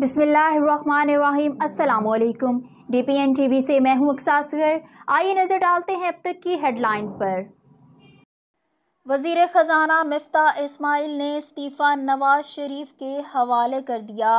बिस्मिल्लाम D P N T V से मैं हूँ अक्सासगर आइए नज़र डालते हैं अब तक की हेडलाइंस पर वजीर ख़जाना मफ्ता इसमाइल ने इस्तीफ़ा नवाज शरीफ के हवाले कर दिया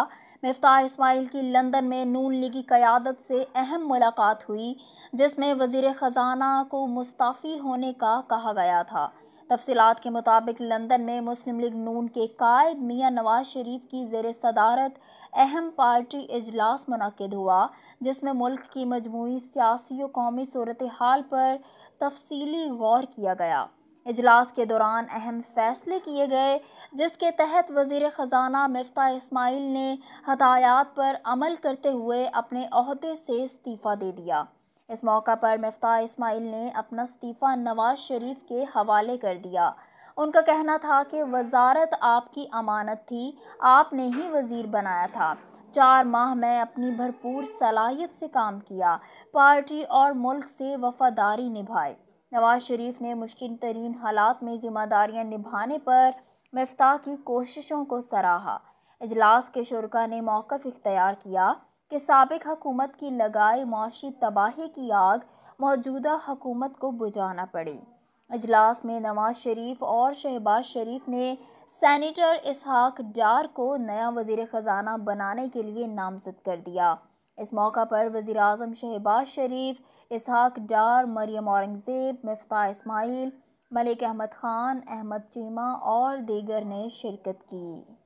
मफ्ता इसमाइल की लंदन में नून लीगी क़्यादत से अहम मुलाकात हुई जिसमें वजीर ख़जाना को मुस्ताफ़ी होने का कहा गया था तफसलत के मुताबिक लंदन में मुस्लिम लीग नून के कायद मियाँ नवाज शरीफ की जेर सदारत अहम पार्टी अजलास मनद हुआ जिसमें मुल्क की मजमू सियासी और कौमी सूरत हाल पर तफसली गौर किया गया इजलास के दौरान अहम फैसले किए गए जिसके तहत वजीर ख़जाना मफ्ता इसमाइल ने हतायात पर अमल करते हुए अपने अहदे से इस्तीफ़ा दे दिया इस मौका पर मफ्ता इसमाइल ने अपना इस्तीफ़ा नवाज शरीफ के हवाले कर दिया उनका कहना था कि वजारत आपकी अमानत थी आपने ही वज़ीर बनाया था चार माह में अपनी भरपूर सलाहियत से काम किया पार्टी और मुल्क से वफादारी निभाए नवाज शरीफ ने मुश्किल तरीन हालात में ज़िम्मेदारियाँ निभाने पर मफ्ता की कोशिशों को सराहा अजलास के शुरा ने मौक़ इख्तियार किया कि सबक हकूमत की लगाई मुशी तबाही की आग मौजूदा हकूमत को बुझाना पड़ी अजलास में नवाज शरीफ और शहबाज शरीफ ने सैनिटर इसहाक डार को नया वजीर ख़जाना बनाने के लिए नामजद कर दिया इस मौका पर वज़ी अजम शहबाज शरीफ इसहाक डार मरियम औरंगज़ेब मफ्ता इसमाइल मलिक अहमद ख़ान अहमद चीमा और दीगर ने शिरकत की